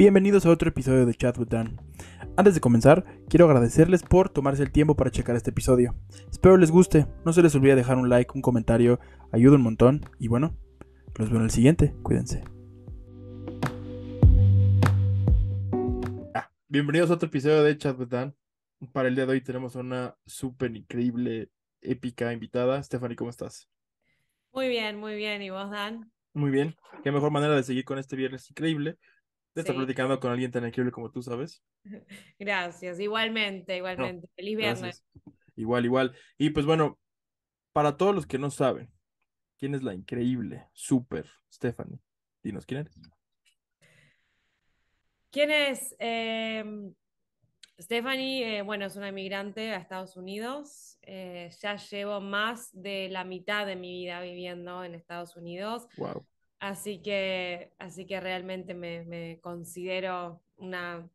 Bienvenidos a otro episodio de Chat with Dan. Antes de comenzar, quiero agradecerles por tomarse el tiempo para checar este episodio. Espero les guste, no se les olvide dejar un like, un comentario, ayuda un montón y bueno, los vemos en el siguiente, cuídense. Ah, bienvenidos a otro episodio de Chat with Dan. Para el día de hoy tenemos una súper increíble, épica invitada. Stephanie, ¿cómo estás? Muy bien, muy bien. ¿Y vos, Dan? Muy bien. Qué mejor manera de seguir con este viernes increíble de estar platicando con alguien tan increíble como tú, ¿sabes? Gracias, igualmente, igualmente. Feliz viernes. Igual, igual. Y pues bueno, para todos los que no saben, ¿quién es la increíble, súper Stephanie? Dinos, ¿quién eres? ¿Quién es? Em, Stephanie, eh, bueno, es una emigrante a Estados Unidos. Eh, ya llevo más de la mitad de mi vida viviendo en Estados Unidos. Wow. Así que, realmente me, considero una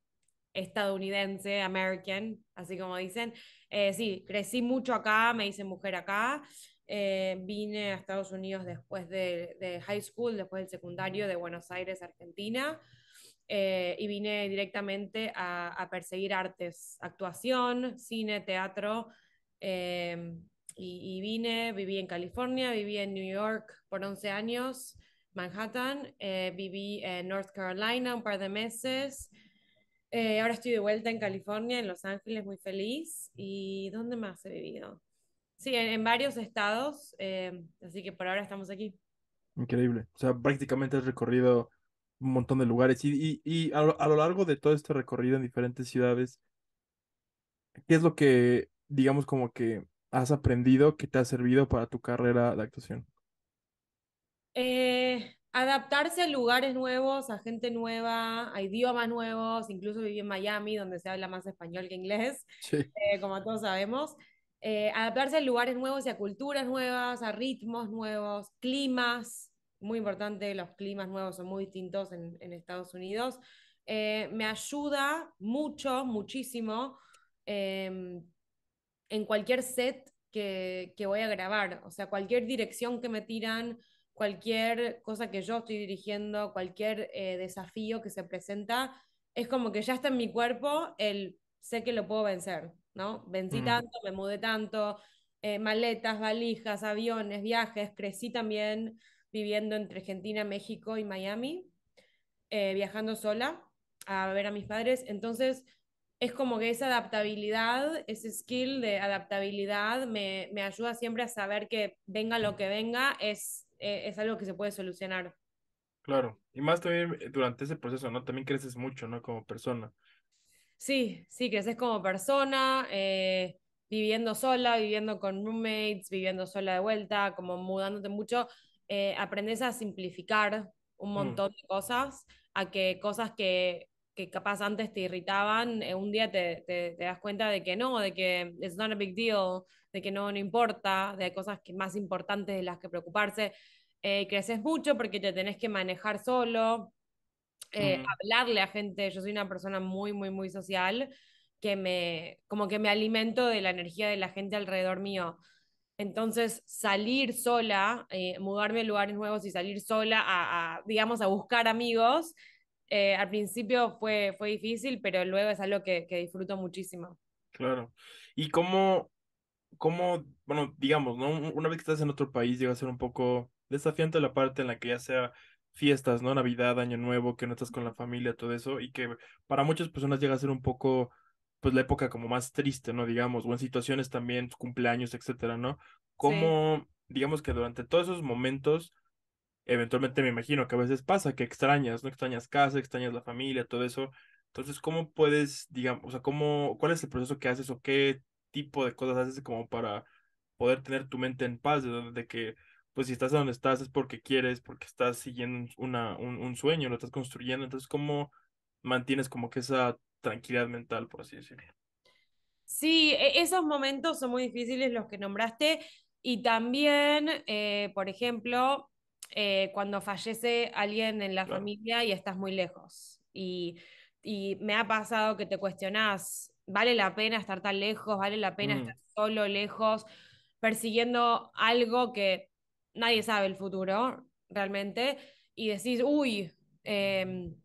estadounidense, American, así como dicen. Eh, sí, crecí mucho acá, me hice mujer acá. Eh, vine a Estados Unidos después de, high school, después del secundario de Buenos Aires, Argentina. Eh, y vine directamente a, perseguir artes, actuación, cine, teatro. Y, y, vine, viví en California, viví en New York por 11 años. Manhattan, eh, viví en North Carolina un par de meses, eh, ahora estoy de vuelta en California, en Los Ángeles, muy feliz. ¿Y dónde más he vivido? Sí, en, varios estados, eh, así que por ahora estamos aquí. Increíble, o sea, prácticamente has recorrido un montón de lugares y, a lo largo de todo este recorrido en diferentes ciudades, ¿qué es lo que, digamos, como que has aprendido que te ha servido para tu carrera de actuación? Eh, adaptarse a lugares nuevos, a gente nueva, a idiomas nuevos. Incluso viví en Miami, donde se habla más español que inglés, eh, como todos sabemos. Eh, adaptarse a lugares nuevos y a culturas nuevas, a ritmos nuevos, climas. Muy importante, los climas nuevos son muy distintos en, Estados Unidos. me ayuda mucho, muchísimo em, en cualquier set que, que voy a grabar. O sea, cualquier dirección que me tiran, cualquier cosa que yo estoy dirigiendo, cualquier eh, desafío que se presenta, es como que ya está en mi cuerpo el sé que lo puedo vencer, ¿no? Vencí tanto, me mudé tanto, eh, maletas, valijas, aviones, viajes, crecí también viviendo entre Argentina, México y Miami, eh, viajando sola a ver a mis padres, entonces es como que esa adaptabilidad, ese skill de adaptabilidad me, me ayuda siempre a saber que venga lo que venga, es eh, es algo que se puede solucionar. Claro, y más también eh, durante ese proceso, ¿no? También creces mucho, ¿no? Como persona. Sí, sí, creces como persona, eh, viviendo sola, viviendo con roommates, viviendo sola de vuelta, como mudándote mucho, aprendes a simplificar un mm. montón de cosas, a que cosas que, que capaz antes te irritaban, un día te, te, das cuenta de que no, de que it's not a big deal, de que no, no importa, de cosas que más importantes de las que preocuparse. Eh, creces mucho porque te tenés que manejar solo, eh, mm. hablarle a gente. Yo soy una persona muy, muy, muy social, que me, como que me alimento de la energía de la gente alrededor mío. Entonces, salir sola, eh, mudarme a lugares nuevos y salir sola a, digamos, a buscar amigos, al principio fue, fue difícil, pero luego es algo que, que disfruto muchísimo. Claro. ¿Y cómo, cómo, bueno, digamos, ¿no? Una vez que estás en otro país llega a ser un poco desafiante la parte en la que ya sea fiestas, ¿no? Navidad, Año Nuevo, que no estás con la familia, todo eso, y que para muchas personas llega a ser un poco, pues, la época como más triste, ¿no? Digamos, o en situaciones también, pues, cumpleaños, etcétera, ¿no? ¿Cómo, digamos que durante todos esos momentos, eventualmente me imagino que a veces pasa que extrañas, ¿no? Extrañas casa, extrañas la familia, todo eso. Entonces, ¿cómo puedes, digamos, o sea, cómo, cuál es el proceso que haces o qué tipo de cosas haces como para poder tener tu mente en paz, de, que pues si estás donde estás es porque quieres, porque estás siguiendo un, sueño, lo estás construyendo, entonces cómo mantienes como que esa tranquilidad mental, por así decirlo. Sí, e, esos momentos son muy difíciles los que nombraste y también, eh, por ejemplo, eh, cuando fallece alguien en la familia y estás muy lejos. Y, y me ha pasado que te cuestionás vale la pena estar tan lejos, vale la pena mm. estar solo, lejos, persiguiendo algo que nadie sabe el futuro realmente, y decís, uy, em,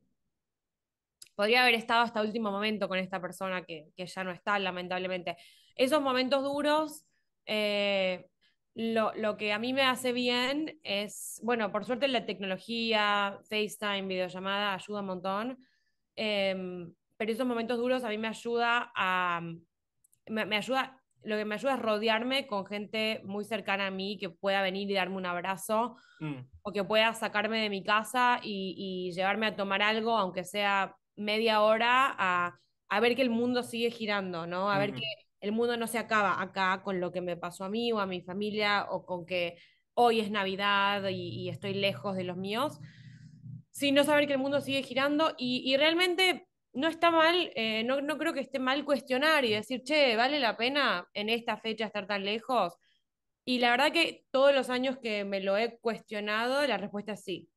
podría haber estado hasta último momento con esta persona que, ya no está, lamentablemente. Esos momentos duros, eh, lo, que a mí me hace bien es, bueno, por suerte la tecnología, FaceTime, videollamada, ayuda un montón. Em, pero esos momentos duros a mí me ayuda a, mm, me, ayuda, lo que me ayuda es rodearme con gente muy cercana a mí que pueda venir y darme un abrazo mm. o que pueda sacarme de mi casa y, llevarme a tomar algo, aunque sea media hora, a, ver que el mundo sigue girando, ¿no? A ver que el mundo no se acaba acá con lo que me pasó a mí o a mi familia o con que hoy es Navidad y, estoy lejos de los míos, sino saber que el mundo sigue girando y realmente no está mal, eh, no, no, creo que esté mal cuestionar y decir, che, ¿vale la pena en esta fecha estar tan lejos? Y la verdad que todos los años que me lo he cuestionado, la respuesta es sí.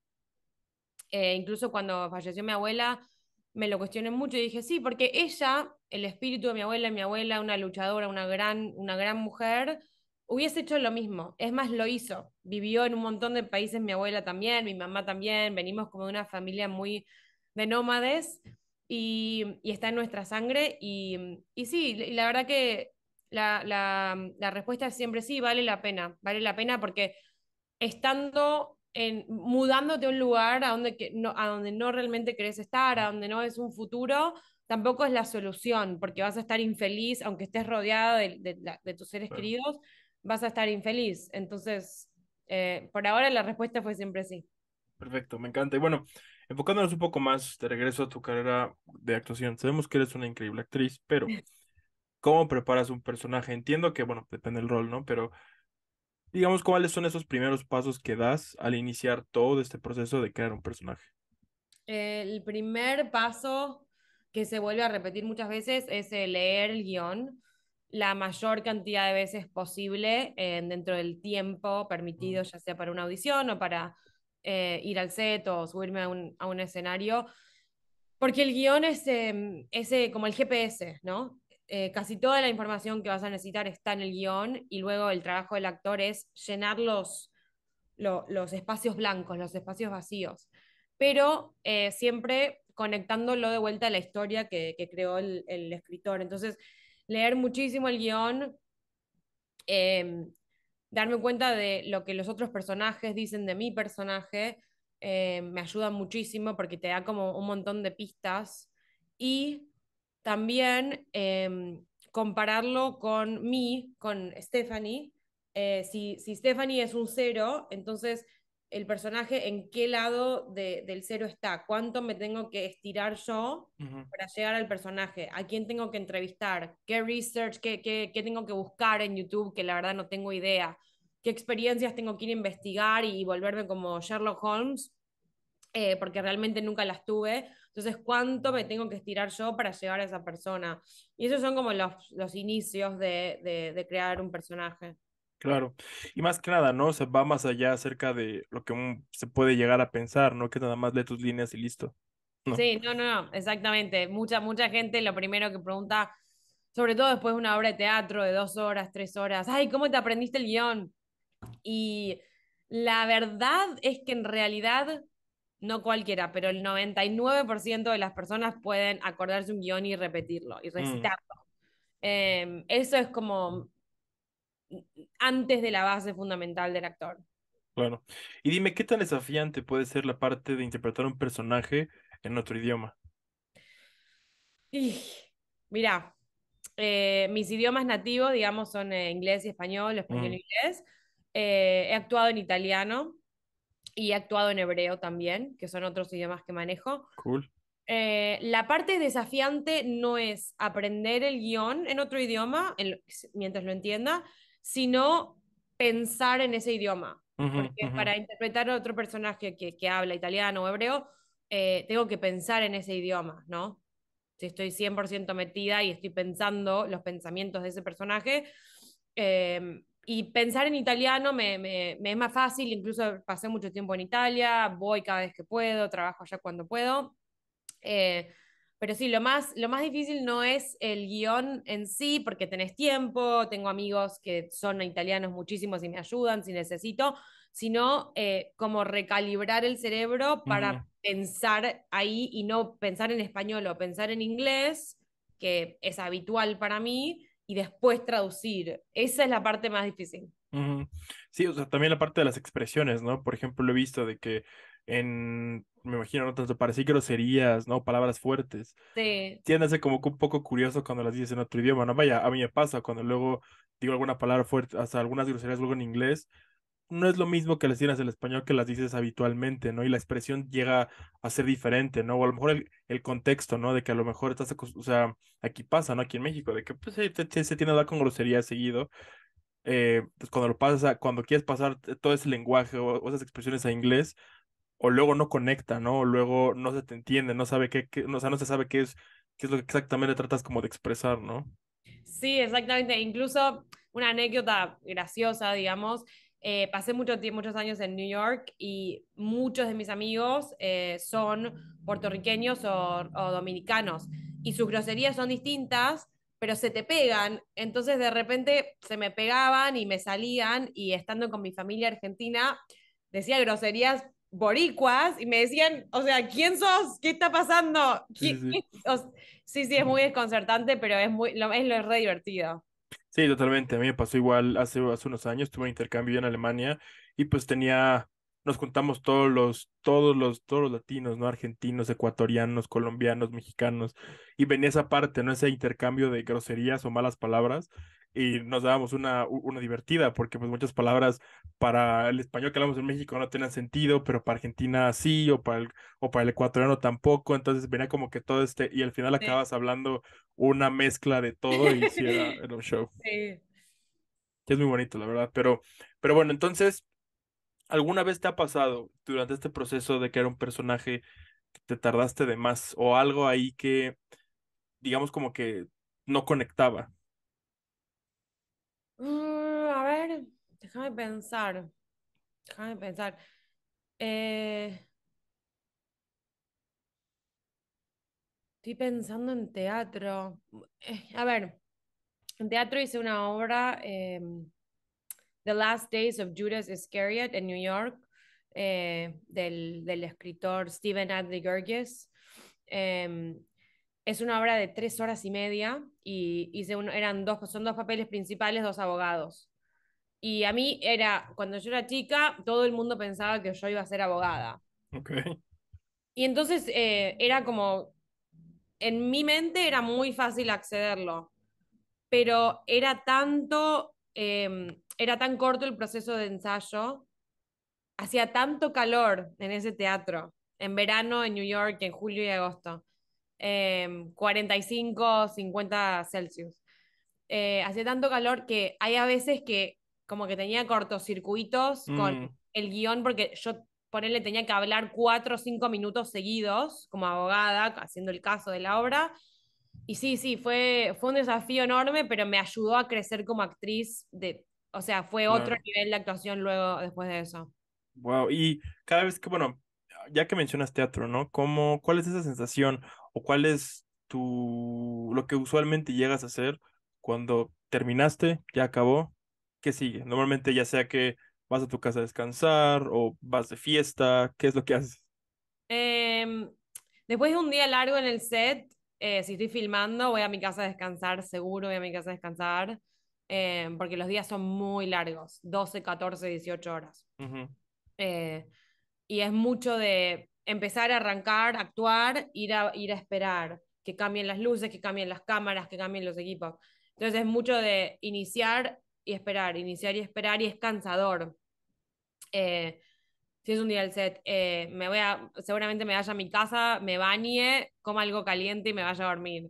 Eh, incluso cuando falleció mi abuela, me lo cuestioné mucho y dije, sí, porque ella, el espíritu de mi abuela, mi abuela, una luchadora, una gran, una gran mujer, hubiese hecho lo mismo. Es más, lo hizo. Vivió en un montón de países mi abuela también, mi mamá también, venimos como de una familia muy de nómades y, está en nuestra sangre. Y, mm, y sí, la verdad que mm, la, respuesta es siempre sí, vale la pena, vale la pena porque estando en, mudándote a un lugar a donde, que, no, a donde no realmente querés estar, a donde no es un futuro, tampoco es la solución, porque vas a estar infeliz, aunque estés rodeado de, tus seres queridos, vas a estar infeliz. Entonces, eh, por ahora la respuesta fue siempre sí. Perfecto, me encanta. Y bueno, enfocándonos un poco más de regreso a tu carrera de actuación, sabemos que eres una increíble actriz, pero ¿cómo preparas un personaje? Entiendo que, bueno, depende del rol, ¿no? Pero digamos, ¿cuáles son esos primeros pasos que das al iniciar todo este proceso de crear un personaje? El primer paso que se vuelve a repetir muchas veces es leer el guión la mayor cantidad de veces posible eh, dentro del tiempo permitido, ya sea para una audición o para eh, ir al set o subirme a un, escenario, porque el guión es, em, como el GPS, ¿no? Eh, casi toda la información que vas a necesitar está en el guión y luego el trabajo del actor es llenar los, espacios blancos, los espacios vacíos, pero eh, siempre conectándolo de vuelta a la historia que, creó el, el, escritor. Entonces, leer muchísimo el guión em, darme cuenta de lo que los otros personajes dicen de mi personaje, eh, me ayuda muchísimo porque te da como un montón de pistas y también em, compararlo con mí, con Stephanie. Eh, si, si Stephanie es un cero, entonces el personaje en qué lado del cero está, cuánto me tengo que estirar yo para llegar al personaje, a quién tengo que entrevistar, qué research, qué, qué, tengo que buscar en YouTube, que la verdad no tengo idea, qué experiencias tengo que ir a investigar y, volverme como Sherlock Holmes, eh, porque realmente nunca las tuve. Entonces, ¿cuánto me tengo que estirar yo para llegar a esa persona? Y esos son como los, los inicios de, de, de crear un personaje. Claro, y más que nada, ¿no? se va más allá acerca de lo que se puede llegar a pensar, ¿no? Que nada más lee tus líneas y listo. Sí, no, no, no, exactamente. Mucha, mucha gente lo primero que pregunta, sobre todo después de una obra de teatro de dos horas, tres horas, ay, ¿cómo te aprendiste el guión? Y la verdad es que en realidad, no cualquiera, pero el 99% de las personas pueden acordarse un guión y repetirlo y mm. recitarlo. Em, eso es como antes de la base fundamental del actor. Bueno, Y dime, ¿qué tan desafiante puede ser la parte de interpretar un personaje en otro idioma? Y, mira, eh, mis idiomas nativos, digamos, son eh, inglés y español, español mm. y inglés. Eh, he actuado en italiano y he actuado en hebreo también, que son otros idiomas que manejo. Cool. la parte desafiante no es aprender el guión en otro idioma, mientras lo entienda, sino pensar en ese idioma. Porque para interpretar a otro personaje que, que habla italiano o hebreo, eh, tengo que pensar en ese idioma, ¿no? Si estoy 100% metida y estoy pensando los pensamientos de ese personaje. Em, y pensar en italiano me, me, es más fácil, incluso pasé mucho tiempo en Italia, voy cada vez que puedo, trabajo allá cuando puedo. Eh, pero sí, lo más, lo más difícil no es el guión en sí, porque tenés tiempo, tengo amigos que son italianos muchísimos y me ayudan si necesito, sino eh, como recalibrar el cerebro para pensar ahí y no pensar en español o pensar en inglés, que es habitual para mí, y después traducir. Esa es la parte más difícil. Sí, o sea, también la parte de las expresiones, ¿no? Por ejemplo, he visto de que en, me imagino, no tanto para groserías, ¿no? Palabras fuertes. Sí. Tiéndase como un poco curioso cuando las dices en otro idioma, ¿no? Vaya, a mí me pasa cuando luego digo alguna palabra fuerte, hasta algunas groserías luego en inglés, no es lo mismo que las tienes en español que las dices habitualmente, ¿no? Y la expresión llega a ser diferente, ¿no? O a lo mejor el, el contexto, ¿no? De que a lo mejor estás, o sea, aquí pasa, ¿no? Aquí en México, de que pues, se, tiene a dar con grosería seguido. Eh, pues cuando lo pasas, cuando quieres pasar todo ese lenguaje o, esas expresiones a inglés, o luego no conecta, ¿no? luego no se te entiende, no sabe qué, o sea, no se sabe qué es, qué es lo que exactamente tratas como de expresar, ¿no? Sí, exactamente. Incluso una anécdota graciosa, digamos, eh, pasé muchos años en New York y muchos de mis amigos eh, son puertorriqueños o, dominicanos y sus groserías son distintas, pero se te pegan. Entonces de repente se me pegaban y me salían y estando con mi familia argentina decía groserías boricuas y me decían, o sea, ¿quién sos? ¿Qué está pasando? sí, sí. es muy desconcertante, pero es, muy, lo, es lo re divertido. Sí, totalmente. A mí me pasó igual hace, hace unos años, tuve un intercambio en Alemania y pues tenía, nos contamos todos los, todos los, todos los latinos, ¿no? Argentinos, ecuatorianos, colombianos, mexicanos, y venía esa parte, ¿no? Ese intercambio de groserías o malas palabras y nos dábamos una, una divertida, porque pues muchas palabras para el español que hablamos en México no tenían sentido, pero para Argentina sí, o para el, o para el ecuatoriano tampoco, entonces venía como que todo este, y al final acabas hablando una mezcla de todo y era, un show. Sí. Que es muy bonito, la verdad, pero, pero bueno, entonces, ¿alguna vez te ha pasado durante este proceso de que era un personaje que te tardaste de más o algo ahí que, digamos, como que no conectaba? Mm, a ver, déjame pensar. Déjame pensar. Eh, estoy pensando en teatro. Eh, a ver, en teatro hice una obra, em, The Last Days of Judas Iscariot en New York, eh, del, del, escritor Stephen Adley Gerges. Em, es una obra de tres horas y media y eran dos, son dos papeles principales, dos abogados. Y a mí era, cuando yo era chica, todo el mundo pensaba que yo iba a ser abogada. Y entonces eh, era como, en mi mente era muy fácil accederlo, pero era tanto, em, era tan corto el proceso de ensayo, hacía tanto calor en ese teatro, en verano en New York, en julio y agosto, eh, 45, 50 Celsius. Eh, hacía tanto calor que hay a veces que como que tenía cortocircuitos con mm. el guión, porque yo por él le tenía que hablar cuatro o cinco minutos seguidos como abogada, haciendo el caso de la obra. Y sí, sí, fue, fue un desafío enorme, pero me ayudó a crecer como actriz. De, o sea, fue otro nivel de actuación luego después de eso. Wow, y cada vez que, bueno, ya que mencionas teatro, ¿no? ¿Cómo, ¿Cuál es esa sensación? o cuál es tu lo que usualmente llegas a hacer cuando terminaste, ya acabó, ¿qué sigue? Normalmente ya sea que vas a tu casa a descansar o vas de fiesta, ¿qué es lo que haces? Em, después de un día largo en el set, eh, si estoy filmando, voy a mi casa a descansar, seguro voy a mi casa a descansar, em, porque los días son muy largos, 12, 14, 18 horas. Eh, y es mucho de empezar a arrancar, actuar, ir a, ir a esperar, que cambien las luces, que cambien las cámaras, que cambien los equipos. Entonces es mucho de iniciar y esperar, iniciar y esperar y es cansador. Eh, si es un día del set, eh, me voy seguramente me vaya a mi casa, me bañe, coma algo caliente y me vaya a dormir.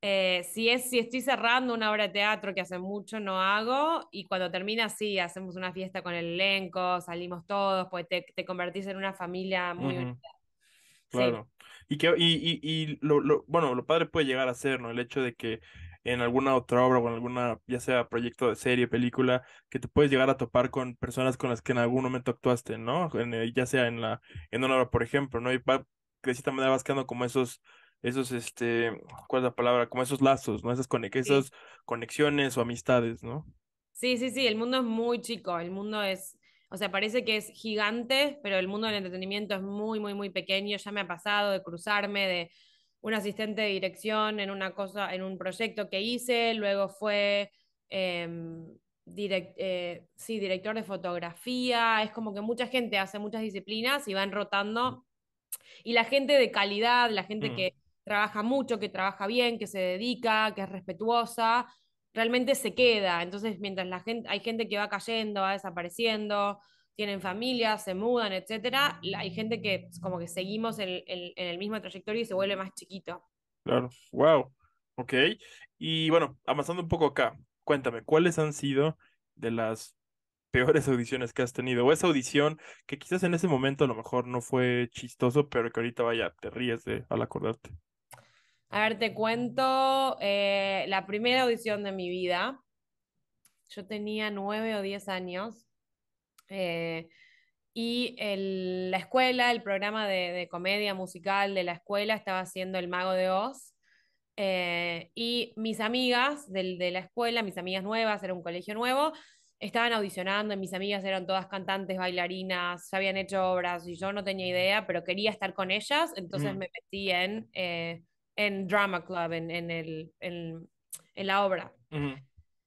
Eh, si, es, si estoy cerrando una obra de teatro que hace mucho no hago, y cuando termina, sí, hacemos una fiesta con el elenco, salimos todos, pues te, te convertís en una familia muy Claro. Y, que, y, y, y lo, lo, bueno, lo padre puede llegar a ser, ¿no? El hecho de que en alguna otra obra o en alguna, ya sea proyecto de serie, película, que te puedes llegar a topar con personas con las que en algún momento actuaste, ¿no? Eh, ya sea en la, en una obra, por ejemplo, ¿no? Y va, de cierta manera vas quedando como esos esos, este, ¿cuál es la palabra? Como esos lazos, ¿no? Esas, conexiones o amistades, ¿no? Sí, sí, sí, el mundo es muy chico, el mundo es, o sea, parece que es gigante, pero el mundo del entretenimiento es muy, muy, muy pequeño. Ya me ha pasado de cruzarme de un asistente de dirección en una cosa, en un proyecto que hice, luego fue... Em, eh, sí, director de fotografía, es como que mucha gente hace muchas disciplinas y van rotando. Mm. Y la gente de calidad, la gente mm. que trabaja mucho, que trabaja bien, que se dedica, que es respetuosa, realmente se queda. Entonces, mientras la gente, hay gente que va cayendo, va desapareciendo, tienen familias, se mudan, etcétera, hay gente que como que seguimos en, el mismo trayectoria y se vuelve más chiquito. Claro, wow. Ok. Y bueno, avanzando un poco acá, cuéntame, ¿cuáles han sido de las peores audiciones que has tenido? O esa audición que quizás en ese momento a lo mejor no fue chistoso, pero que ahorita vaya, te ríes de, al acordarte. A ver, te cuento eh, la primera audición de mi vida. Yo tenía nueve o diez años. Eh, y la escuela, el programa de, comedia musical de la escuela estaba haciendo El Mago de Oz. Eh, y mis amigas de la escuela, mis amigas nuevas, era un colegio nuevo, estaban audicionando. y Mis amigas eran todas cantantes, bailarinas, ya habían hecho obras y yo no tenía idea, pero quería estar con ellas. Entonces mm. me metí en en Drama Club, en, el, en, la obra.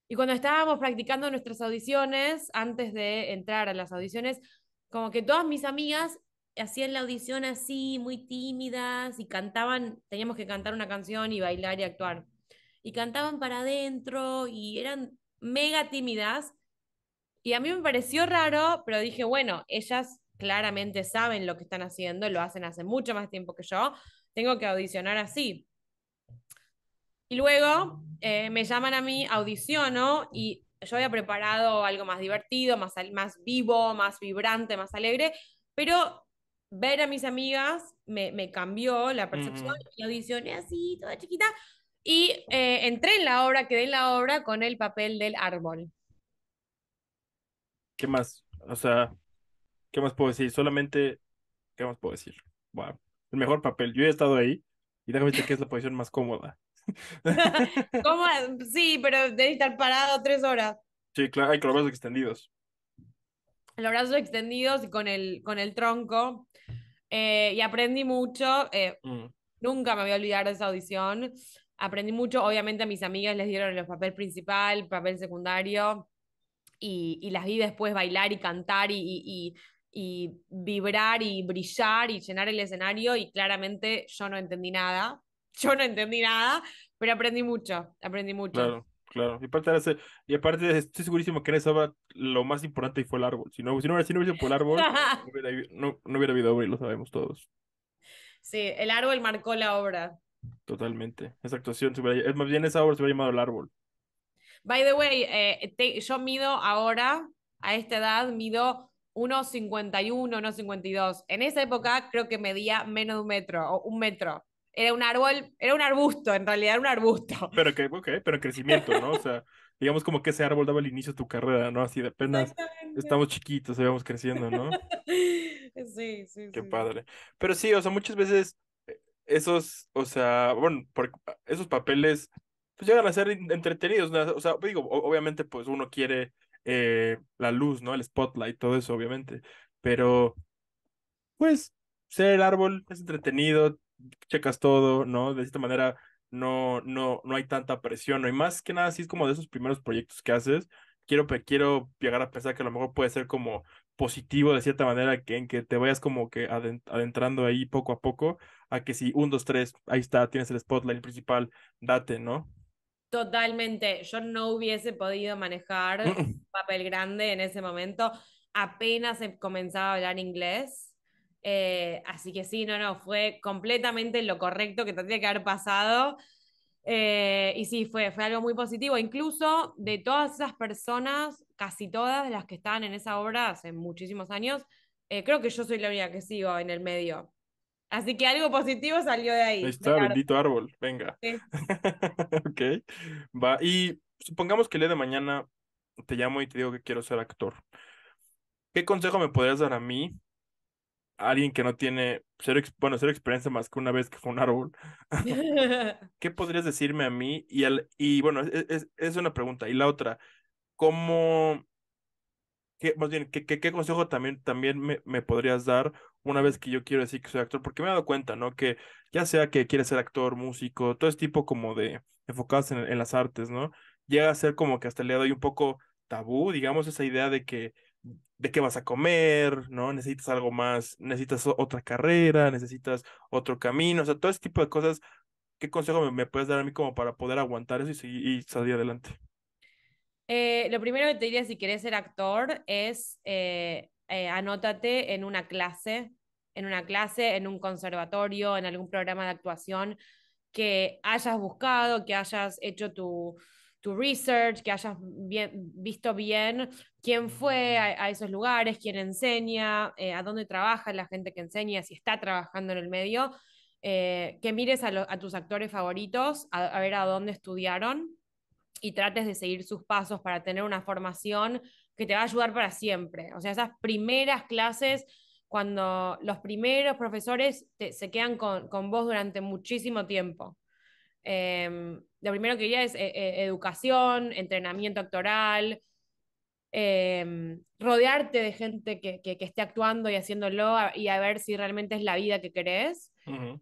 Y cuando estábamos practicando nuestras audiciones, antes de entrar a las audiciones, como que todas mis amigas hacían la audición así, muy tímidas, y cantaban, teníamos que cantar una canción y bailar y actuar. Y cantaban para adentro y eran mega tímidas. Y a mí me pareció raro, pero dije, bueno, ellas claramente saben lo que están haciendo, lo hacen hace mucho más tiempo que yo, tengo que audicionar así. Y luego eh, me llaman a mí, audiciono y yo había preparado algo más divertido, más, más vivo, más vibrante, más alegre, pero ver a mis amigas me, cambió la percepción mm. y audicioné así, toda chiquita. Y eh, entré en la obra, quedé en la obra con el papel del árbol. ¿Qué más? O sea, ¿qué más puedo decir? Solamente, ¿qué más puedo decir? Bueno el mejor papel. Yo he estado ahí y déjame decirte que es la posición más cómoda. ¿Cómo? Sí, pero de estar parado tres horas. Sí, claro, hay con los brazos extendidos. Los brazos extendidos y con el, con el tronco. Eh, y aprendí mucho. Eh, mm. Nunca me voy a olvidar de esa audición. Aprendí mucho. Obviamente a mis amigas les dieron el papel principal, papel secundario. Y, las vi después bailar y cantar y y vibrar y brillar y llenar el escenario y claramente yo no entendí nada, yo no entendí nada, pero aprendí mucho, aprendí mucho. Claro, claro. Y aparte, y aparte estoy segurísimo que en esa obra lo más importante fue el árbol. Si no, si no, por el árbol, no, hubiera, no, hubiera habido obra y lo sabemos todos. Sí, el árbol marcó la obra. Totalmente. Esa actuación, es más bien esa obra se hubiera llamado el árbol. By the way, eh, yo mido ahora, a esta edad, mido 1,51, 1,52. En esa época creo que medía menos de un metro o un metro. Era un árbol, era un arbusto, en realidad era un arbusto. Pero que, pero crecimiento, ¿no? O sea, digamos como que ese árbol daba el inicio a tu carrera, ¿no? Así de apenas estamos chiquitos, íbamos creciendo, ¿no? Sí, sí. Qué padre. Pero sí, o sea, muchas veces eh, esos, o sea, bueno, por, esos papeles pues llegan a ser entretenidos, ¿no? o sea, digo, obviamente pues uno quiere eh, la luz, ¿no? El spotlight, todo eso, obviamente. Pero, pues, ser el árbol es entretenido, checas todo, ¿no? De cierta manera, no, no, no hay tanta presión, ¿no? Y más que nada, si es como de esos primeros proyectos que haces. Quiero, quiero llegar a pensar que a lo mejor puede ser como positivo de cierta manera, que en que te vayas como que adentrando ahí poco a poco, a que si un, dos, tres, ahí está, tienes el spotlight principal, date, ¿no? Totalmente, yo no hubiese podido manejar papel grande en ese momento, apenas he comenzado a hablar inglés, eh, así que sí, no, no, fue completamente lo correcto que tendría que haber pasado. Eh, y sí, fue, fue algo muy positivo. Incluso de todas esas personas, casi todas las que estaban en esa obra hace muchísimos años, eh, creo que yo soy la única que sigo en el medio. Así que algo positivo salió de ahí. Ahí está, bendito árbol, venga. ok, va. Y supongamos que el día de mañana te llamo y te digo que quiero ser actor. ¿Qué consejo me podrías dar a mí, alguien que no tiene, bueno, cero experiencia más que una vez que fue un árbol? ¿Qué podrías decirme a mí? Y, al, y bueno, e, e, es, una pregunta. Y la otra, ¿cómo, qué, más bien, qué, consejo también, también me podrías dar? una vez que yo quiero decir que soy actor, porque me he dado cuenta, ¿no? Que ya sea que quieres ser actor, músico, todo ese tipo como de enfocarse en, las artes, ¿no? Llega a ser como que hasta le doy un poco tabú, digamos, esa idea de que de qué vas a comer, ¿no? Necesitas algo más, necesitas otra carrera, necesitas otro camino, o sea, todo ese tipo de cosas. ¿Qué consejo me, puedes dar a mí como para poder aguantar eso y, salir adelante? Eh, lo primero que te diría si quieres ser actor es eh, eh, anótate en una clase, en una clase, en un conservatorio, en algún programa de actuación que hayas buscado, que hayas hecho tu, research, que hayas visto bien quién fue a, esos lugares, quién enseña, eh, a dónde trabaja la gente que enseña, si está trabajando en el medio, eh, que mires a, tus actores favoritos, a, ver a dónde estudiaron y trates de seguir sus pasos para tener una formación que te va a ayudar para siempre. O sea, esas primeras clases, cuando los primeros profesores se quedan con, vos durante muchísimo tiempo. Em, lo primero que ya es eh, eh, educación, entrenamiento actoral, em, rodearte de gente que, que, que, esté actuando y haciéndolo y a ver si realmente es la vida que querés.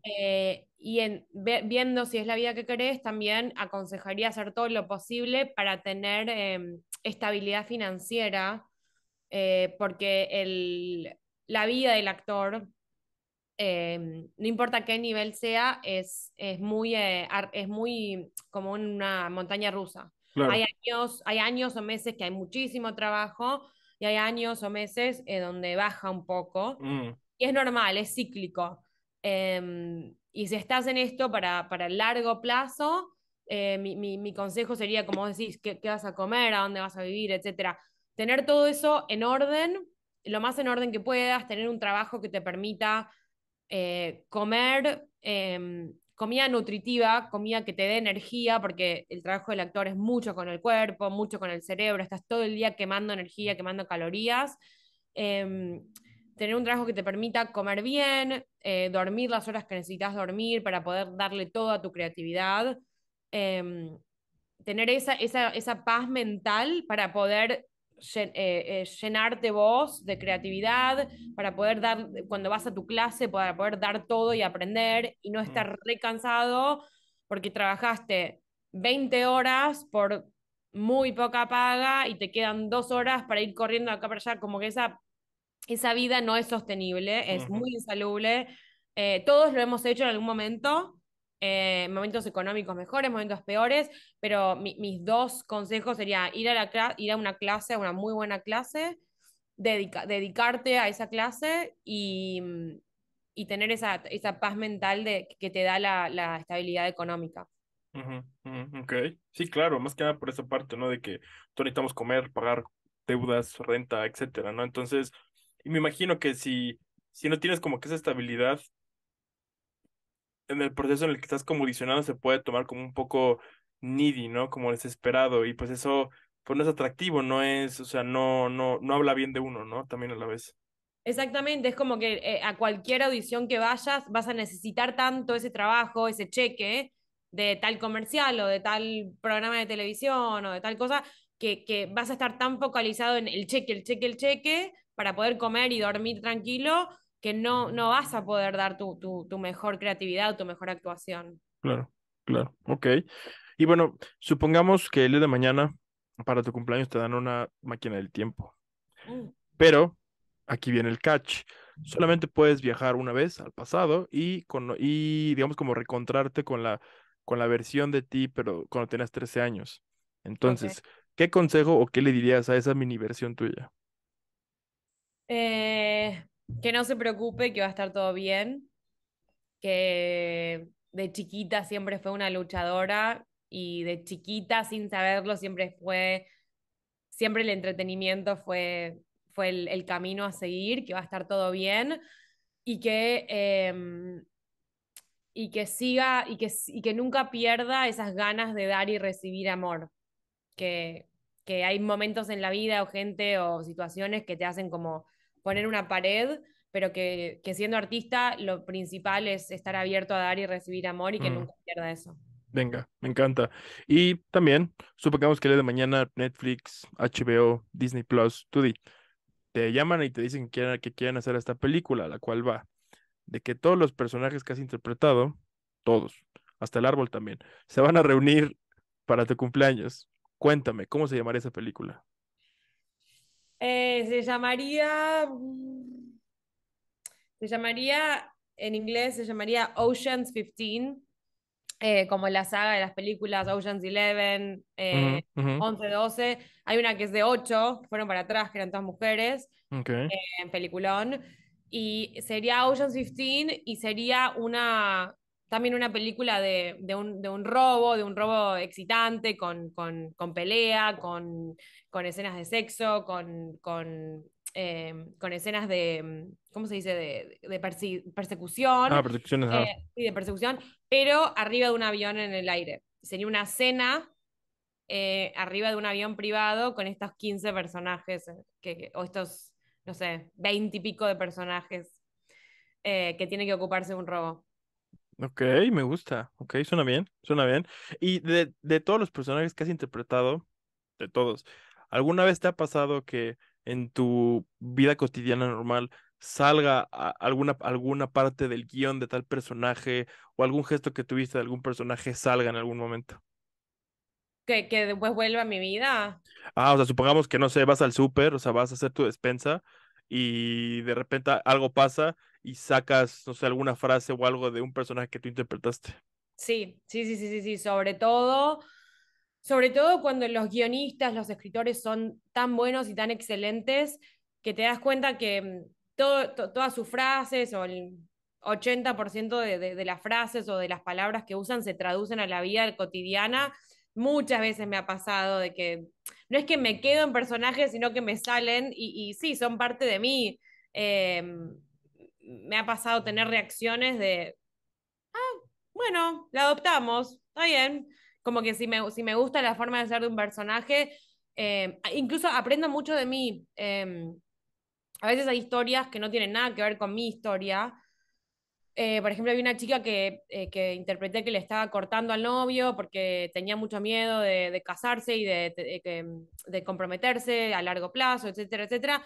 Eh, y en, viendo si es la vida que querés, también aconsejaría hacer todo lo posible para tener em, estabilidad financiera, eh, porque la vida del actor, em, no importa qué nivel sea, es, es muy, eh, es muy como una montaña rusa. Hay, años, hay años o meses que hay muchísimo trabajo y hay años o meses donde baja un poco. Mm. Y es normal, es cíclico. Em, y si estás en esto para, para largo plazo, eh, mi, mi, consejo sería, como decís, ¿qué, vas a comer, a dónde vas a vivir, etcétera. Tener todo eso en orden, lo más en orden que puedas, tener un trabajo que te permita eh, comer em, comida nutritiva, comida que te dé energía, porque el trabajo del actor es mucho con el cuerpo, mucho con el cerebro, estás todo el día quemando energía, quemando calorías. Em, tener un trabajo que te permita comer bien, eh, dormir las horas que necesitas dormir para poder darle todo a tu creatividad, em, tener esa, esa, paz mental para poder eh, eh, llenarte vos de creatividad, para poder dar, cuando vas a tu clase, para poder dar todo y aprender y no estar mm. re cansado porque trabajaste 20 horas por muy poca paga y te quedan dos horas para ir corriendo acá para allá, como que esa esa vida no es sostenible, es muy insalubre. Eh, todos lo hemos hecho en algún momento, eh, momentos económicos mejores, momentos peores, pero mis dos consejos serían ir a, la ir a una clase, una muy buena clase, dedicarte a esa clase y, y tener esa, esa, paz mental de, que te da la, la estabilidad económica. ok, sí, claro, más que nada por esa parte, ¿no? De que necesitamos comer, pagar deudas, renta, etcétera, ¿no? Entonces, y me imagino que si, si no tienes como que esa estabilidad en el proceso en el que estás como audicionando, se puede tomar como un poco needy, ¿no? Como desesperado y pues eso pues no es atractivo, no es, o sea, no no no habla bien de uno, ¿no? También a la vez. Exactamente, es como que eh, a cualquier audición que vayas vas a necesitar tanto ese trabajo, ese cheque de tal comercial o de tal programa de televisión o de tal cosa, que, que vas a estar tan focalizado en el cheque, el cheque, el cheque, para poder comer y dormir tranquilo, que no, no vas a poder dar tu, tu, mejor creatividad o tu mejor actuación. Claro, claro, ok. Y bueno, supongamos que el día de mañana, para tu cumpleaños, te dan una máquina del tiempo. Mm. Pero aquí viene el catch. Solamente puedes viajar una vez al pasado y, con, y digamos, como recontrarte con la, con la versión de ti, pero cuando tenías 13 años. Entonces, ¿qué consejo o qué le dirías a esa mini versión tuya? Eh, que no se preocupe, que va a estar todo bien, que de chiquita siempre fue una luchadora y de chiquita sin saberlo siempre fue, siempre el entretenimiento fue, fue el, camino a seguir, que va a estar todo bien y que... Em, y que siga y que, y que nunca pierda esas ganas de dar y recibir amor, que, que hay momentos en la vida o gente o situaciones que te hacen como poner una pared, pero que, siendo artista lo principal es estar abierto a dar y recibir amor y que mm. nunca pierda eso. Venga, me encanta. Y también, supongamos que el de mañana Netflix, HBO, Disney Plus, Tudy, te llaman y te dicen que quieren que hacer esta película, la cual va de que todos los personajes que has interpretado, todos, hasta el árbol también, se van a reunir para tu cumpleaños. Cuéntame, ¿cómo se llamaría esa película? Eh, se llamaría. Mm, se llamaría. En inglés se llamaría Oceans 15. Eh, como la saga de las películas Ocean's 11, 11, 12. Hay una que es de 8, fueron para atrás, que eran todas mujeres, eh, en peliculón. Y sería Ocean's 15 y sería una también una película de, un, robo, de un robo excitante, con, pelea, con, escenas de sexo, con, em, con escenas de, ¿cómo se dice?, de, persecución. Ah, persecución eh, Sí, de persecución, pero arriba de un avión en el aire. Sería una cena eh, arriba de un avión privado con estos 15 personajes, eh, que, o estos, no sé, 20 y pico de personajes que tiene que ocuparse de un robo. Ok, me gusta. Ok, suena bien, suena bien. Y de, todos los personajes que has interpretado, de todos, ¿alguna vez te ha pasado que en tu vida cotidiana normal salga alguna, alguna parte del guión de tal personaje o algún gesto que tuviste de algún personaje salga en algún momento? Que, que después vuelva a mi vida. Ah, o sea, supongamos que no sé, vas al súper, o sea, vas a hacer tu despensa y de repente algo pasa y sacas, no sé, alguna frase o algo de un personaje que tú interpretaste. Sí, sí, sí, sí, sí, sobre todo, sobre todo cuando los guionistas, los escritores son tan buenos y tan excelentes que te das cuenta que mm, todo, todas sus frases o el 80% de, las frases o de las palabras que usan se traducen a la vida cotidiana. Muchas veces me ha pasado de que no es que me quedo en personajes, sino que me salen y, y sí, son parte de mí. Em, me ha pasado tener reacciones de, ah, bueno, la adoptamos, está bien. Como que si me, si me gusta la forma de ser de un personaje, eh, incluso aprendo mucho de mí. Em, a veces hay historias que no tienen nada que ver con mi historia. Eh, por ejemplo, había una chica que, eh, que, interpreté que le estaba cortando al novio porque tenía mucho miedo de, casarse y de, de, em, de comprometerse a largo plazo, etcétera, etcétera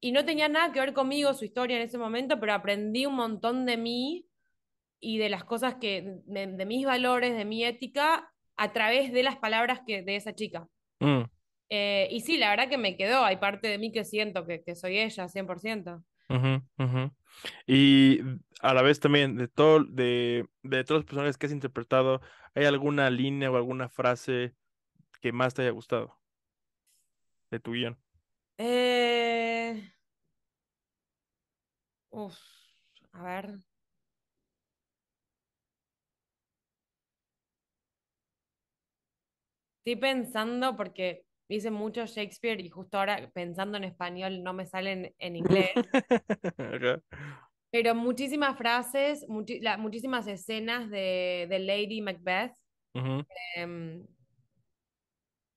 y no tenía nada que ver conmigo su historia en ese momento, pero aprendí un montón de mí y de las cosas que, de, mis valores, de mi ética, a través de las palabras que, de esa chica. Mm. Eh, y sí, la verdad que me quedó, hay parte de mí que siento que, que soy ella, 100%. Y a la vez también, de, todo, de, de todos los que has interpretado, ¿hay alguna línea o alguna frase que más te haya gustado de tu guión? Eh... Uf, a ver. Estoy pensando porque hice mucho Shakespeare y justo ahora pensando en español no me salen en inglés. Pero muchísimas frases, muchísimas escenas de, Lady Macbeth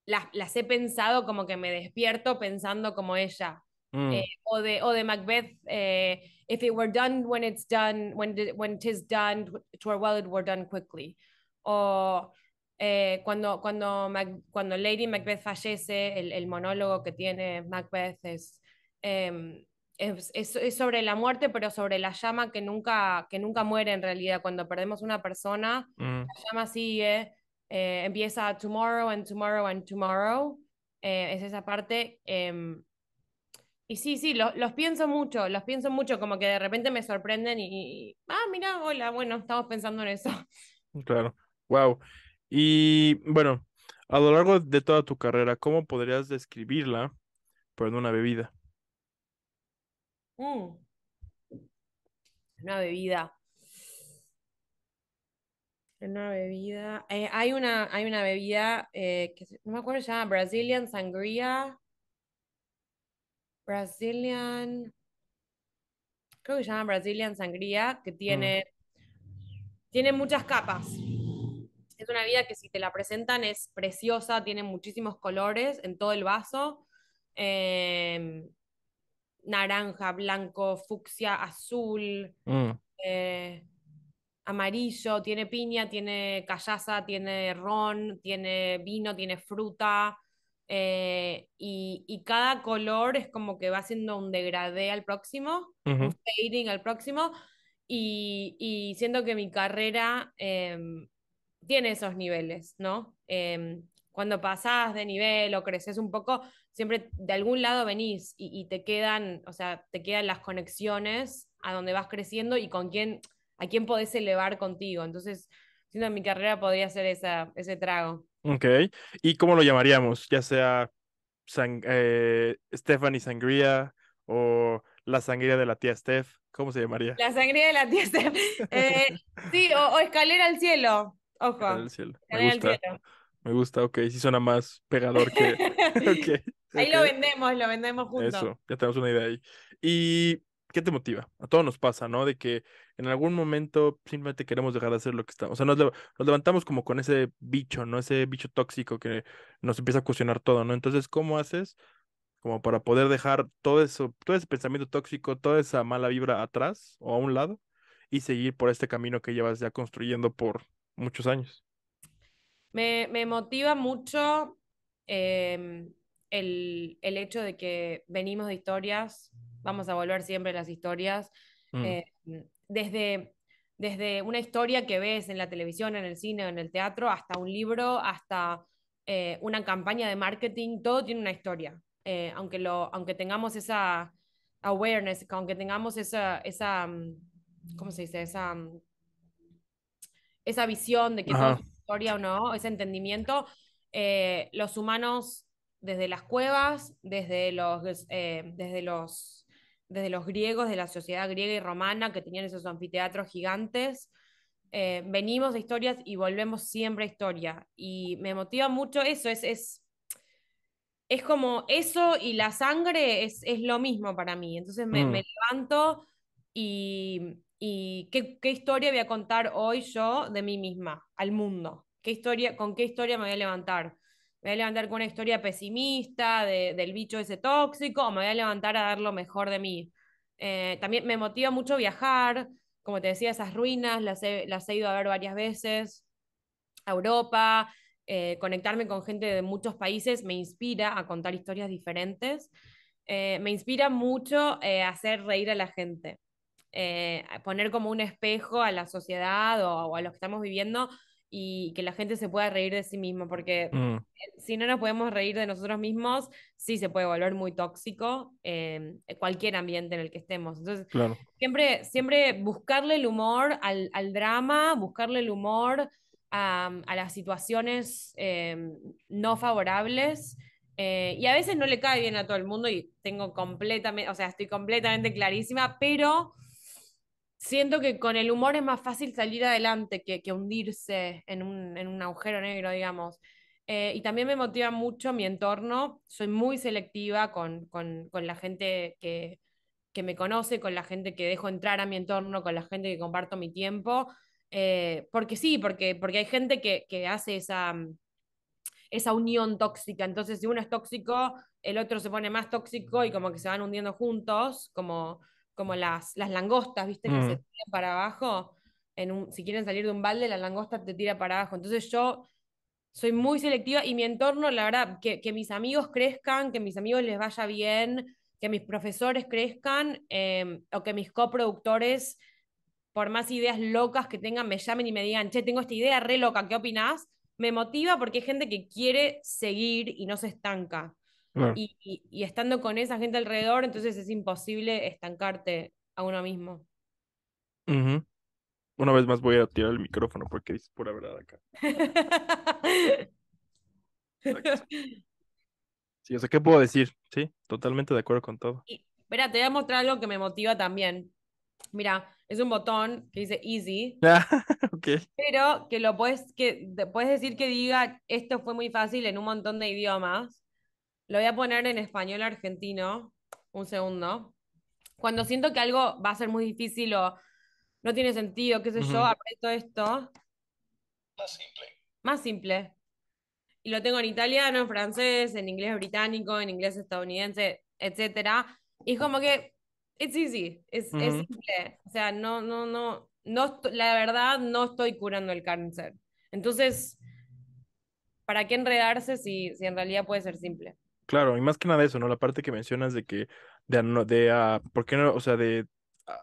las, las, he pensado como que me despierto pensando como ella. Mm. Eh, o, de, o de Macbeth, eh, if it were done when it's done, when, when it is done, well it were done quickly. O eh, cuando, cuando, cuando Lady Macbeth fallece, el, el monólogo que tiene Macbeth em, es, es, es, sobre la muerte, pero sobre la llama que nunca, que nunca muere en realidad. Cuando perdemos una persona, mm. la llama sigue eh, empieza tomorrow and tomorrow and tomorrow. Eh, es esa parte. Em, y sí, sí, los pienso mucho, los pienso mucho, como que de repente me sorprenden y, ah, mira, hola, bueno, estamos pensando en eso. Mm, claro, wow. Y bueno, a lo largo de toda tu carrera, ¿cómo podrías describirla por una bebida? Mm. Una bebida una bebida. Eh, hay, una, hay una bebida eh, que no me acuerdo se llama Brazilian Sangria Brazilian. Creo que se llama Brazilian Sangria que mm. tiene, tiene muchas capas. Es una bebida que si te la presentan es preciosa, tiene muchísimos colores en todo el vaso. Em, naranja, blanco, fucsia, azul. Mm. Eh, amarillo, tiene piña, tiene callaza, tiene ron, tiene vino, tiene fruta. Eh, y, cada color es como que va haciendo un degradé al próximo, un fading al próximo. Y, siento que mi carrera em, tiene esos niveles, ¿no? Em, cuando pasás de nivel o creces un poco, siempre de algún lado venís y, y, te quedan, o sea, te quedan las conexiones a donde vas creciendo y con quién, a quién podés elevar contigo. Entonces, siendo mi carrera podría ser esa, ese trago. Ok, ¿y cómo lo llamaríamos? Ya sea eh, Stephanie Sangría o la sangría de la tía Steph, ¿cómo se llamaría? La sangría de la tía Steph. Eh, sí, o, escalera al cielo. Ojo. Escalera al cielo. Me gusta. Me gusta, ok, sí suena más pegador que... okay, ahí lo vendemos, lo vendemos juntos. Eso, ya tenemos una idea ahí. Y ¿qué te motiva? A todos nos pasa, ¿no? De que en algún momento simplemente queremos dejar de hacer lo que estamos. O sea, nos, levantamos como con ese bicho, ¿no? Ese bicho tóxico que nos empieza a cuestionar todo, ¿no? Entonces, ¿cómo haces como para poder dejar todo eso, todo ese pensamiento tóxico, toda esa mala vibra atrás o a un lado y seguir por este camino que llevas ya construyendo por muchos años? Me, motiva mucho. Em, el, hecho de que venimos de historias, vamos a volver siempre a las historias, mm. eh, desde, desde una historia que ves en la televisión, en el cine, en el teatro, hasta un libro, hasta eh, una campaña de marketing, todo tiene una historia. Eh, aunque, lo, aunque tengamos esa awareness, aunque tengamos esa, esa mm, ¿cómo se dice? Esa, mm, esa visión de que todo es historia o no, ese entendimiento, los humanos desde las cuevas, desde los, eh, desde los, desde los griegos, de la sociedad griega y romana, que tenían esos anfiteatros gigantes. Eh, venimos de historias y volvemos siempre a historia. Y me motiva mucho eso, es, es, es como eso y la sangre es, es lo mismo para mí. Entonces me, me mm. levanto y, y qué, qué, historia voy a contar hoy yo de mí misma, al mundo. ¿Qué historia, ¿Con qué historia me voy a levantar? me voy a levantar con una historia pesimista del bicho ese tóxico, o me voy a levantar a dar lo mejor de mí. Eh, también me motiva mucho viajar, como te decía, esas ruinas las he, he ido a ver varias veces, a Europa, eh, conectarme con gente de muchos países me inspira a contar historias diferentes, eh, me inspira mucho hacer reír a la gente, poner como un espejo a la sociedad o, o a lo que estamos viviendo, y que la gente se pueda reír de sí mismo, porque mm. si no nos podemos reír de nosotros mismos, sí se puede volver muy tóxico eh, cualquier ambiente en el que estemos. Entonces, siempre, siempre buscarle el humor al, drama, buscarle el humor a, las situaciones eh, no favorables. Eh, y a veces no le cae bien a todo el mundo y tengo completamente, o sea, estoy completamente clarísima, pero siento que con el humor es más fácil salir adelante que, que hundirse en un, en un, agujero negro, digamos. Eh, y también me motiva mucho mi entorno. Soy muy selectiva con, con, con la gente que, que, me conoce, con la gente que dejo entrar a mi entorno, con la gente que comparto mi tiempo. Eh, porque sí, porque, porque hay gente que, que hace esa, mm, esa unión tóxica. Entonces, si uno es tóxico, el otro se pone más tóxico y como que se van hundiendo juntos, como como las, langostas, ¿viste? Que mm. se tiran para abajo. En un, si quieren salir de un balde, la langosta te tira para abajo. Entonces yo soy muy selectiva y mi entorno, la verdad, que, mis amigos crezcan, que mis amigos les vaya bien, que mis profesores crezcan eh, o que mis coproductores, por más ideas locas que tengan, me llamen y me digan, che, tengo esta idea re loca, ¿qué opinás? Me motiva porque hay gente que quiere seguir y no se estanca. Y, y, estando con esa gente alrededor, entonces es imposible estancarte a uno mismo. Una vez más voy a tirar el micrófono porque dice pura verdad acá. sí, o sea, ¿qué puedo decir? Sí, totalmente de acuerdo con todo. espera, te voy a mostrar algo que me motiva también. Mira, es un botón que dice easy. Pero que lo puedes, que puedes decir que diga esto fue muy fácil en un montón de idiomas. Lo voy a poner en español argentino. Un segundo. Cuando siento que algo va a ser muy difícil o no tiene sentido, qué sé yo, aprieto esto. Más simple. Más simple. Y lo tengo en italiano, en francés, en inglés británico, en inglés estadounidense, etc. Y es como que, it's easy, es, simple. O sea, no, no, no, no, la verdad no estoy curando el cáncer. Entonces, ¿para qué enredarse si en realidad puede ser simple? Claro, y más que nada eso, ¿no? La parte que mencionas de que, de, de ah, ¿por qué no? O sea, de, ah,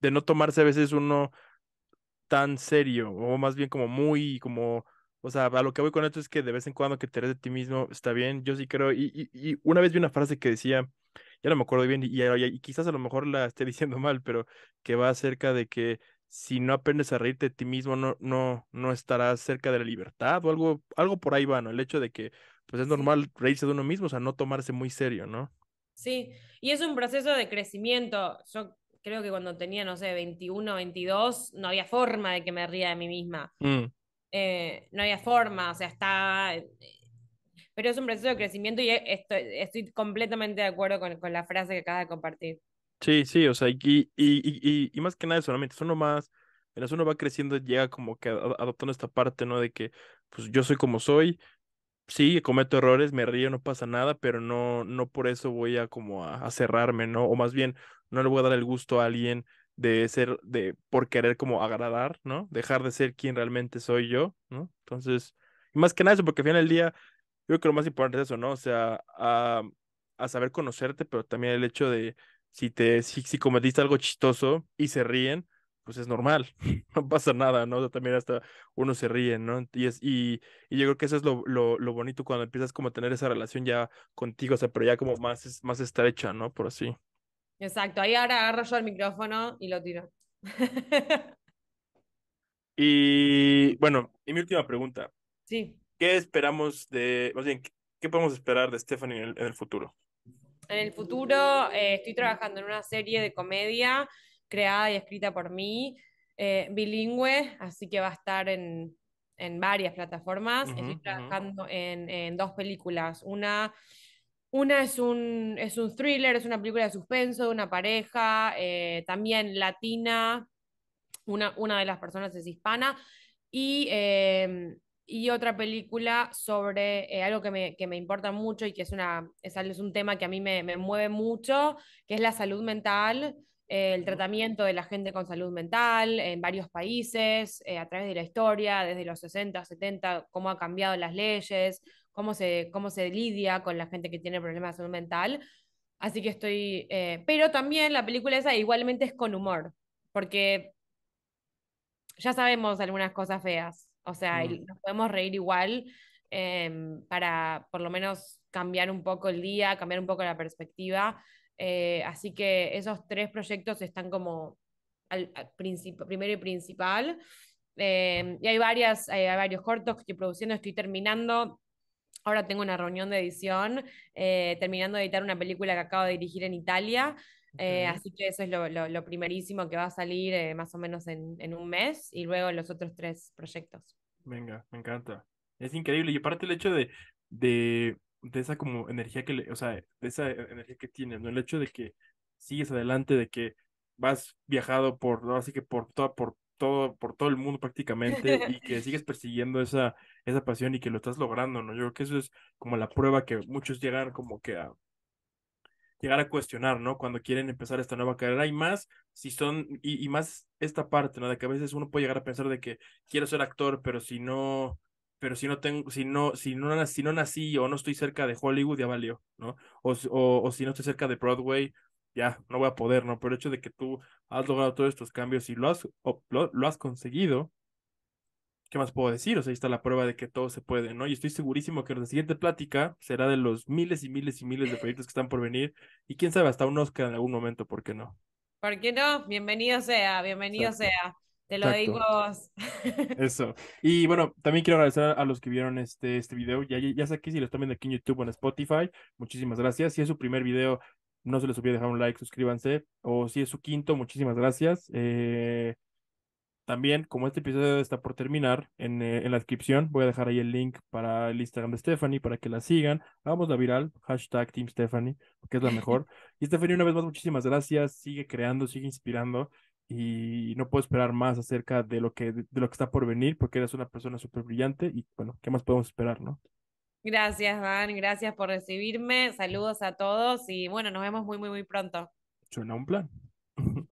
de no tomarse a veces uno tan serio, o más bien como muy, como, o sea, a lo que voy con esto es que de vez en cuando que te eres de ti mismo está bien, yo sí creo, y, y, y una vez vi una frase que decía, ya no me acuerdo bien, y, quizás a lo mejor la esté diciendo mal, pero que va acerca de que si no aprendes a reírte de ti mismo, no, no, no estarás cerca de la libertad o algo, algo por ahí va, ¿no? El hecho de que pues es normal reírse de uno mismo, o sea, no tomarse muy serio, ¿no? Sí, y es un proceso de crecimiento. Yo creo que cuando tenía, no sé, 21, 22, no había forma de que me ría de mí misma. Mm. Eh, no había forma, o sea, estaba... Eh, pero es un proceso de crecimiento y eh, estoy, completamente de acuerdo con, con la frase que acabas de compartir. Sí, sí, o sea, y, y, y, y más que nada solamente uno más, mientras uno va creciendo, llega como que adoptando esta parte, ¿no? De que, pues yo soy como soy, sí, cometo errores, me río, no pasa nada, pero no, no por eso voy a como a, cerrarme, ¿no? O más bien, no le voy a dar el gusto a alguien de ser, de, por querer como agradar, ¿no? Dejar de ser quien realmente soy yo, ¿no? Entonces, y más que nada eso, porque al final del día, yo creo que lo más importante es eso, ¿no? O sea, a, a saber conocerte, pero también el hecho de si te si, cometiste algo chistoso y se ríen, pues es normal, no pasa nada, ¿no? también hasta uno se ríe, ¿no? Y, es, y, y yo creo que eso es lo, lo, lo, bonito cuando empiezas como a tener esa relación ya contigo, o sea, pero ya como más, más estrecha, ¿no? Por así. Exacto, ahí ahora agarro yo el micrófono y lo tiro. y bueno, y mi última pregunta. Sí. ¿Qué esperamos de, más bien, qué podemos esperar de Stephanie en el futuro? en el futuro eh, estoy trabajando en una serie de comedia creada y escrita por mí, eh, bilingüe, así que va a estar en, en varias plataformas. estoy trabajando en, dos películas. Una, una es, un, es un thriller, es una película de suspenso de una pareja, eh, también latina, una, una de las personas es hispana. Y em, y otra película sobre eh, algo que me, que me, importa mucho y que es, una, es, es un tema que a mí me, me, mueve mucho, que es la salud mental, eh, el tratamiento de la gente con salud mental en varios países, eh, a través de la historia, desde los 60, 70, cómo ha cambiado las leyes, cómo se, cómo se lidia con la gente que tiene problemas de salud mental. Así que estoy... pero también la película esa igualmente es con humor, porque ya sabemos algunas cosas feas o sea, mm. nos podemos reír igual em, para por lo menos cambiar un poco el día, cambiar un poco la perspectiva. Eh, así que esos tres proyectos están como al, primero y principal. Em, y hay, varias, varios cortos que estoy produciendo, estoy terminando. Ahora tengo una reunión de edición, eh, terminando de editar una película que acabo de dirigir en Italia. Eh, así que eso es lo, primerísimo que va a salir más o menos en, un mes y luego los otros tres proyectos. Venga, me encanta. Es increíble. Y aparte el hecho de, de, de esa como energía que le, o sea, de esa e, energía que tiene, ¿no? El hecho de que sigues adelante, de que vas viajado por, así que por toda, por todo, por todo el mundo prácticamente, y que sigues persiguiendo esa, esa pasión y que lo estás logrando, ¿no? Yo creo que eso es como la prueba que muchos llegan como que a, llegar a cuestionar, ¿no? Cuando quieren empezar esta nueva carrera y más si son, y, y, más esta parte, ¿no? De que a veces uno puede llegar a pensar de que quiero ser actor, pero si no, pero si no tengo, si no, si no, nací o no estoy cerca de Hollywood, ya valió, ¿no? O, o, si no estoy cerca de Broadway, ya, no voy a poder, ¿no? Pero el hecho de que tú has logrado todos estos cambios y lo has, o, lo, lo has conseguido, ¿qué más puedo decir? O sea, ahí está la prueba de que todo se puede, ¿no? Y estoy segurísimo que la siguiente plática será de los miles y miles y miles de proyectos que están por venir y quién sabe, hasta un Oscar en algún momento, ¿por qué no? ¿Por qué no? Bienvenido sea, bienvenido sea. Te lo digo Eso. Y bueno, también quiero agradecer a los que vieron este, este video. Ya, ya sé que si lo están viendo aquí en YouTube o en Spotify, muchísimas gracias. Si es su primer video, no se les olvide dejar un like, suscríbanse. O si es su quinto, muchísimas gracias. Eh, también, como este episodio está por terminar, eh, en, la descripción voy a dejar ahí el link para el Instagram de Stephanie para que la sigan. Hagamos la viral, hashtag Team Stephanie, porque es la mejor. y Stephanie, una vez más, muchísimas gracias. Sigue creando, sigue inspirando y no puedo esperar más acerca de lo que, lo que está por venir, porque eres una persona súper brillante y bueno, ¿qué más podemos esperar, no? Gracias, Dan, gracias por recibirme. Saludos a todos y bueno, nos vemos muy, muy, muy pronto. Suena un plan.